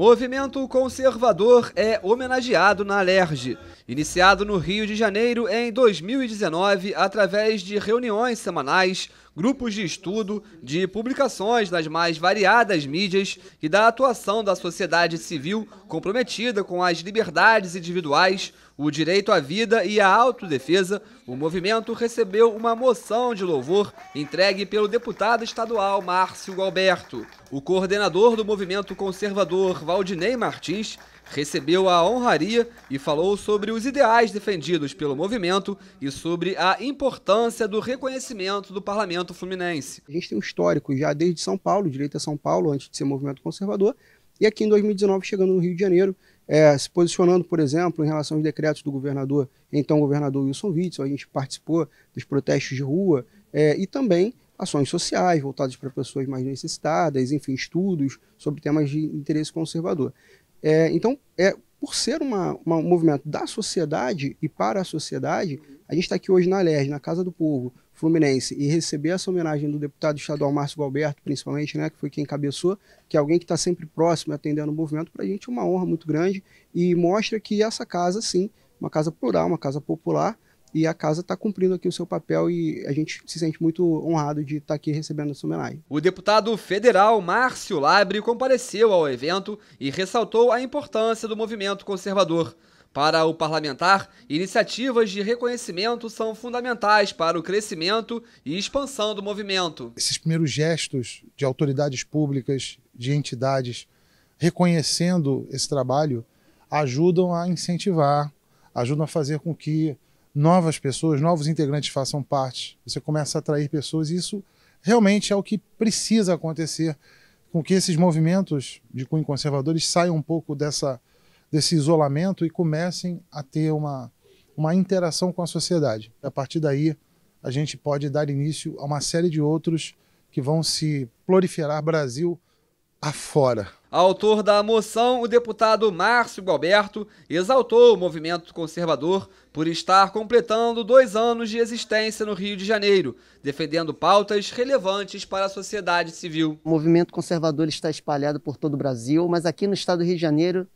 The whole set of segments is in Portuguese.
Movimento conservador é homenageado na Alerj. Iniciado no Rio de Janeiro em 2019 através de reuniões semanais grupos de estudo, de publicações nas mais variadas mídias e da atuação da sociedade civil comprometida com as liberdades individuais, o direito à vida e à autodefesa, o movimento recebeu uma moção de louvor entregue pelo deputado estadual Márcio Galberto. O coordenador do movimento conservador, Valdinei Martins, recebeu a honraria e falou sobre os ideais defendidos pelo movimento e sobre a importância do reconhecimento do parlamento fluminense. A gente tem um histórico já desde São Paulo, direita São Paulo, antes de ser movimento conservador, e aqui em 2019 chegando no Rio de Janeiro, é, se posicionando, por exemplo, em relação aos decretos do governador, então governador Wilson Witzel, a gente participou dos protestos de rua é, e também ações sociais voltadas para pessoas mais necessitadas, enfim, estudos sobre temas de interesse conservador. É, então, é, por ser uma, uma, um movimento da sociedade e para a sociedade, a gente está aqui hoje na LERJ, na Casa do Povo Fluminense, e receber essa homenagem do deputado estadual Márcio Galberto, principalmente, né, que foi quem cabeçou, que é alguém que está sempre próximo atendendo o movimento, para a gente é uma honra muito grande e mostra que essa casa, sim, uma casa plural, uma casa popular, e a casa está cumprindo aqui o seu papel e a gente se sente muito honrado de estar tá aqui recebendo essa homenagem. O deputado federal Márcio Labre compareceu ao evento e ressaltou a importância do movimento conservador. Para o parlamentar, iniciativas de reconhecimento são fundamentais para o crescimento e expansão do movimento. Esses primeiros gestos de autoridades públicas, de entidades, reconhecendo esse trabalho, ajudam a incentivar, ajudam a fazer com que novas pessoas, novos integrantes façam parte. Você começa a atrair pessoas e isso realmente é o que precisa acontecer com que esses movimentos de cunho conservadores saiam um pouco dessa, desse isolamento e comecem a ter uma, uma interação com a sociedade. A partir daí, a gente pode dar início a uma série de outros que vão se proliferar Brasil afora. Autor da moção, o deputado Márcio Galberto exaltou o movimento conservador por estar completando dois anos de existência no Rio de Janeiro, defendendo pautas relevantes para a sociedade civil. O movimento conservador está espalhado por todo o Brasil, mas aqui no estado do Rio de Janeiro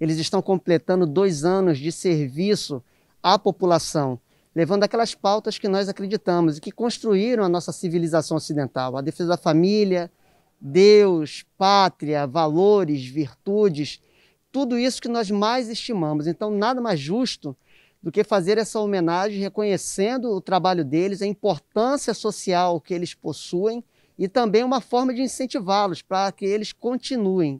eles estão completando dois anos de serviço à população, levando aquelas pautas que nós acreditamos e que construíram a nossa civilização ocidental, a defesa da família, Deus, pátria, valores, virtudes, tudo isso que nós mais estimamos. Então, nada mais justo do que fazer essa homenagem reconhecendo o trabalho deles, a importância social que eles possuem e também uma forma de incentivá-los para que eles continuem.